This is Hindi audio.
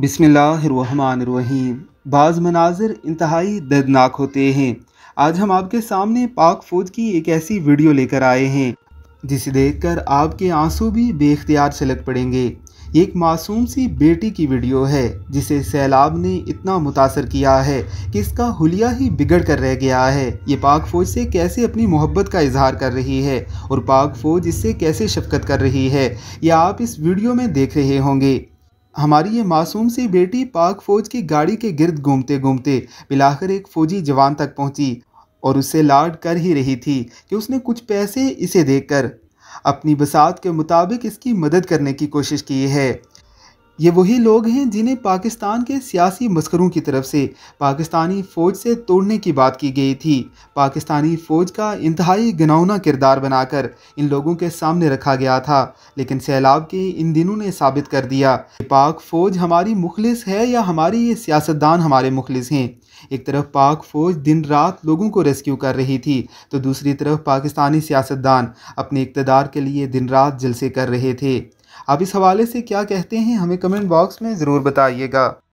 बिसमीम बाज़ मनाजिर इंतहाई दर्दनाक होते हैं आज हम आपके सामने पाक फ़ौज की एक ऐसी वीडियो लेकर आए हैं जिसे देखकर आपके आंसू भी बेख्तियार छलक पड़ेंगे ये एक मासूम सी बेटी की वीडियो है जिसे सैलाब ने इतना मुतासर किया है कि इसका हुलिया ही बिगड़ कर रह गया है ये पाक फ़ौज से कैसे अपनी मोहब्बत का इजहार कर रही है और पाक फ़ौज इससे कैसे शफकत कर रही है यह आप इस वीडियो में देख रहे होंगे हमारी ये मासूम सी बेटी पाक फौज की गाड़ी के गिरद घूमते घूमते बिलाकर एक फौजी जवान तक पहुंची और उससे लाड कर ही रही थी कि उसने कुछ पैसे इसे देकर अपनी बसात के मुताबिक इसकी मदद करने की कोशिश की है ये वही लोग हैं जिन्हें पाकिस्तान के सियासी मस्करों की तरफ से पाकिस्तानी फ़ौज से तोड़ने की बात की गई थी पाकिस्तानी फ़ौज का इंतहाई गनौना किरदार बनाकर इन लोगों के सामने रखा गया था लेकिन सैलाब के इन दिनों ने साबित कर दिया कि पाक फ़ौज हमारी मुखलिस है या हमारी ये सियासतदान हमारे मुखलिस हैं एक तरफ पाक फ़ौज दिन रात लोगों को रेस्क्यू कर रही थी तो दूसरी तरफ पाकिस्तानी सियासतदान अपने इकतदार के लिए दिन रात जलसे कर रहे थे आप इस हवाले से क्या कहते हैं हमें कमेंट बॉक्स में ज़रूर बताइएगा